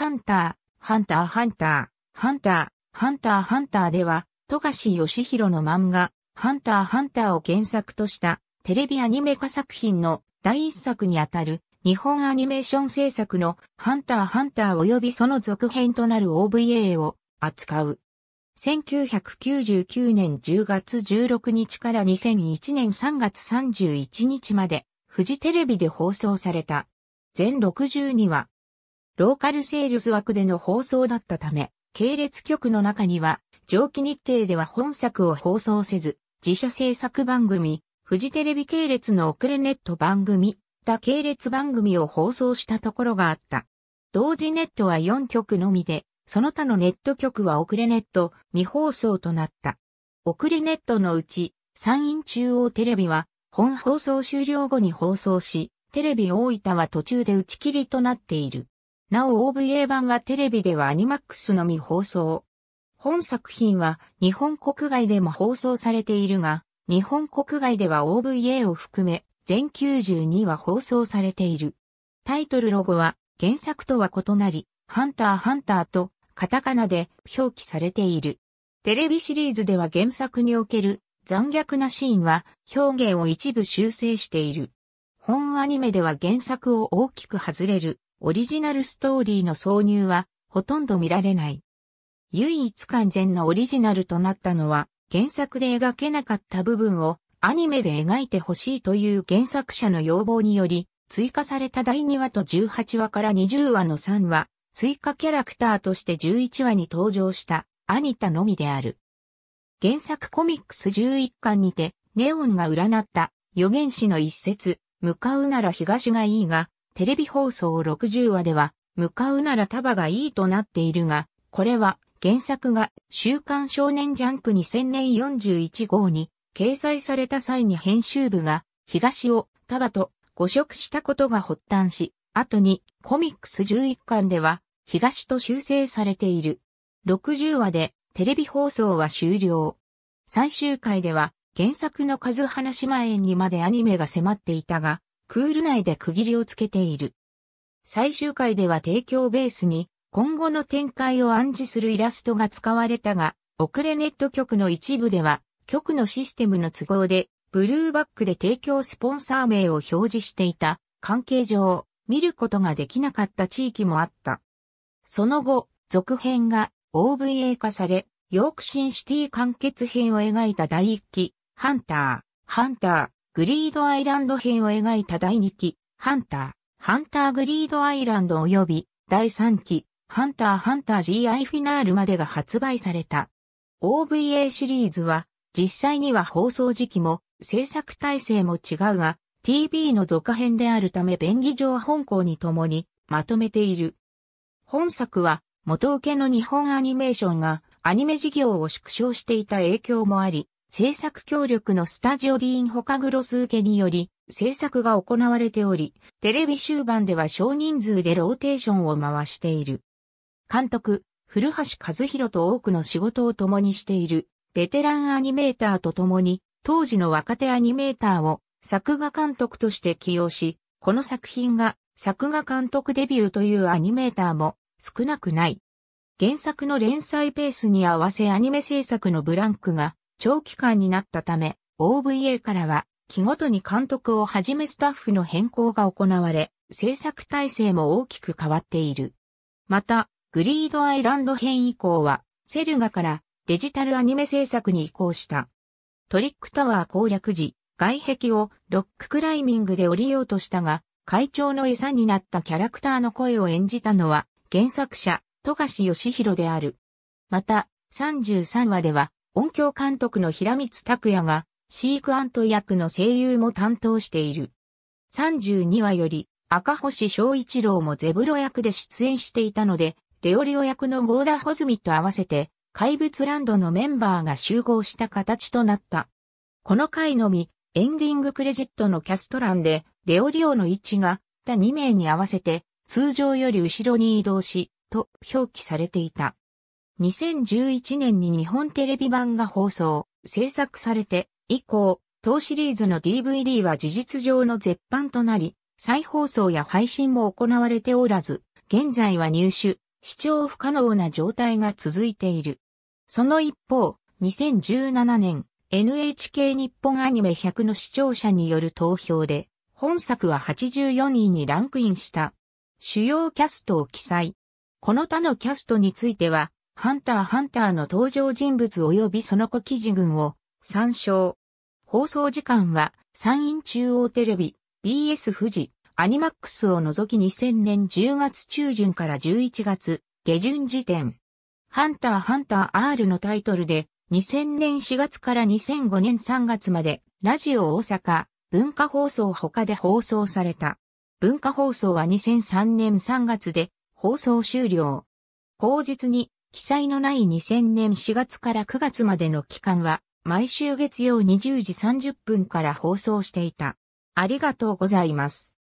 ハンター、ハンター、ハンター、ハンター、ハンター、ハンターでは、富樫義弘の漫画、ハンター、ハンターを原作としたテレビアニメ化作品の第一作にあたる日本アニメーション制作のハンターハンター及びその続編となる OVA を扱う。1999年10月16日から2001年3月31日までフジテレビで放送された。全62話。ローカルセールス枠での放送だったため、系列局の中には、上記日程では本作を放送せず、自社制作番組、フジテレビ系列の遅れネット番組、他系列番組を放送したところがあった。同時ネットは4局のみで、その他のネット局は遅れネット未放送となった。遅れネットのうち、山陰中央テレビは、本放送終了後に放送し、テレビ大分は途中で打ち切りとなっている。なお OVA 版はテレビではアニマックスのみ放送。本作品は日本国外でも放送されているが、日本国外では OVA を含め全92話放送されている。タイトルロゴは原作とは異なり、ハンターハンターとカタカナで表記されている。テレビシリーズでは原作における残虐なシーンは表現を一部修正している。本アニメでは原作を大きく外れるオリジナルストーリーの挿入はほとんど見られない。唯一完全なオリジナルとなったのは、原作で描けなかった部分をアニメで描いてほしいという原作者の要望により、追加された第2話と18話から20話の3話、追加キャラクターとして11話に登場したアニタのみである。原作コミックス11巻にて、ネオンが占った予言師の一節、向かうなら東がいいが、テレビ放送60話では、向かうなら束がいいとなっているが、これは原作が週刊少年ジャンプ2000年41号に掲載された際に編集部が東を束と誤植したことが発端し、後にコミックス11巻では東と修正されている。60話でテレビ放送は終了。最終回では原作の数話島園にまでアニメが迫っていたが、クール内で区切りをつけている。最終回では提供ベースに今後の展開を暗示するイラストが使われたが、遅れネット局の一部では、局のシステムの都合で、ブルーバックで提供スポンサー名を表示していた関係上、見ることができなかった地域もあった。その後、続編が OVA 化され、ヨークシンシティ完結編を描いた第一期、ハンター、ハンター、グリードアイランド編を描いた第2期、ハンター、ハンターグリードアイランド及び第3期、ハンターハンター GI フィナールまでが発売された。OVA シリーズは、実際には放送時期も制作体制も違うが、TV の続編であるため便宜上本校にともにまとめている。本作は元請けの日本アニメーションがアニメ事業を縮小していた影響もあり、制作協力のスタジオディーン・ホカグロス受けにより、制作が行われており、テレビ終盤では少人数でローテーションを回している。監督、古橋和弘と多くの仕事を共にしている、ベテランアニメーターと共に、当時の若手アニメーターを作画監督として起用し、この作品が作画監督デビューというアニメーターも少なくない。原作の連載ペースに合わせアニメ制作のブランクが長期間になったため、OVA からは、期ごとに監督をはじめスタッフの変更が行われ、制作体制も大きく変わっている。また、グリードアイランド編以降は、セルガからデジタルアニメ制作に移行した。トリックタワー攻略時、外壁をロッククライミングで降りようとしたが、会長の餌になったキャラクターの声を演じたのは、原作者、富樫義弘である。また、33話では、音響監督の平光拓也が、シークアント役の声優も担当している。32話より、赤星昭一郎もゼブロ役で出演していたので、レオリオ役のゴーダ・ホズミと合わせて、怪物ランドのメンバーが集合した形となった。この回のみ、エンディングクレジットのキャスト欄で、レオリオの位置が、他2名に合わせて、通常より後ろに移動し、と表記されていた。2011年に日本テレビ版が放送、制作されて、以降、当シリーズの DVD は事実上の絶版となり、再放送や配信も行われておらず、現在は入手、視聴不可能な状態が続いている。その一方、2017年、NHK 日本アニメ100の視聴者による投票で、本作は84位にランクインした。主要キャストを記載。この他のキャストについては、ハンターハンターの登場人物及びその子記事群を参照。放送時間は山陰中央テレビ、BS 富士、アニマックスを除き2000年10月中旬から11月下旬時点。ハンターハンター R のタイトルで2000年4月から2005年3月までラジオ大阪文化放送他で放送された。文化放送は2003年3月で放送終了。後日に記載のない2000年4月から9月までの期間は、毎週月曜20時30分から放送していた。ありがとうございます。